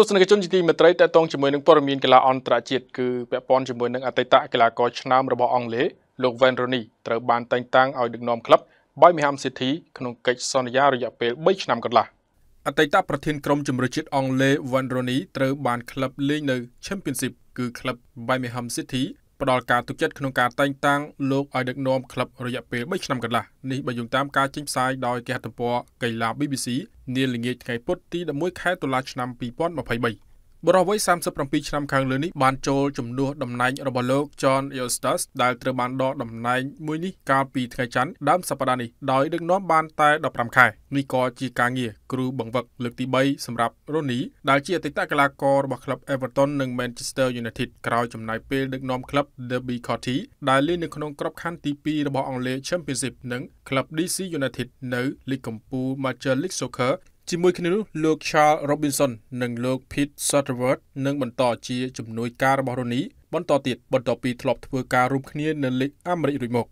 ទស្សនិកជនជាទីមេត្រីតកតងជាមួយនឹងព័ត៌មានកីឡាអន្តរជាតិគឺពាក់ព័ន្ធជាមួយនឹងអតីតកីឡាករឆ្នើមរបស់អង់គ្លេសលោក Van Rooney ត្រូវបានតែងតាំងឲ្យដឹកនាំក្លឹប Birmingham City ក្នុងកិច្ចសន្យារយៈពេល3ឆ្នាំកន្លះអតីតប្រធានក្រុមជម្រើសជាតិអង់គ្លេស Van Rooney ត្រូវបានក្លឹបលេងនៅ Championship គឺក្លឹប Birmingham City ផ្ដល់ការទុកចិត្តក្នុងការតែងតាំងលោកឲ្យដឹកនាំក្លឹបរយៈពេល3ឆ្នាំកន្លះនេះបើយោងតាមការចេញផ្សាយដោយគេហទំព័រកីឡា BBC នាល្ងាចថ្ងៃពុធទី11ខែតុលាឆ្នាំ2023បុរសវ័យ37ឆ្នាំខាងលើនេះបានចូលជំនួសតំណែងរបស់លោក John Eustace ដែលត្រូវបានដកតំណែងមួយនេះកាលពីថ្ងៃច័ន្ទដើមសប្តាហ៍នេះដោយដឹកនាំបានតែ15ខែនេះក៏ជាការងារគ្រូបង្វឹកលើកទី3សម្រាប់ Rooney ដែលជាអតីតកីឡាកររបស់ក្លឹប Everton និង Manchester United ក្រោយចំណាយពេលដឹកនាំក្លឹប Derby County ដែលលេងនៅក្នុងក្របខ័ណ្ឌទី2របស់អង់គ្លេស Championship និងក្លឹប DC United នៅលីកកំពូល Major League Soccer ជាមួយគ្នានោះលោក Charles Robinson និងលោក Pete Sutherland នឹងបន្តជាជំនួយការរបស់រ៉ូនីបន្តទៀតបន្ទាប់ពីធ្លាប់ធ្វើការរួមគ្នានៅលីកអាមេរិករួចមក